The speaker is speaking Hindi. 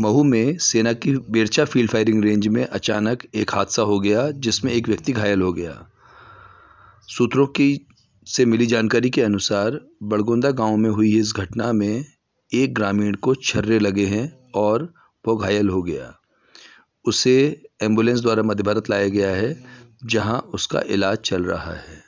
महू में सेना की बेरचा फील्ड फायरिंग रेंज में अचानक एक हादसा हो गया जिसमें एक व्यक्ति घायल हो गया सूत्रों की से मिली जानकारी के अनुसार बड़गोंदा गांव में हुई इस घटना में एक ग्रामीण को छर्रे लगे हैं और वो घायल हो गया उसे एम्बुलेंस द्वारा मध्य भारत लाया गया है जहां उसका इलाज चल रहा है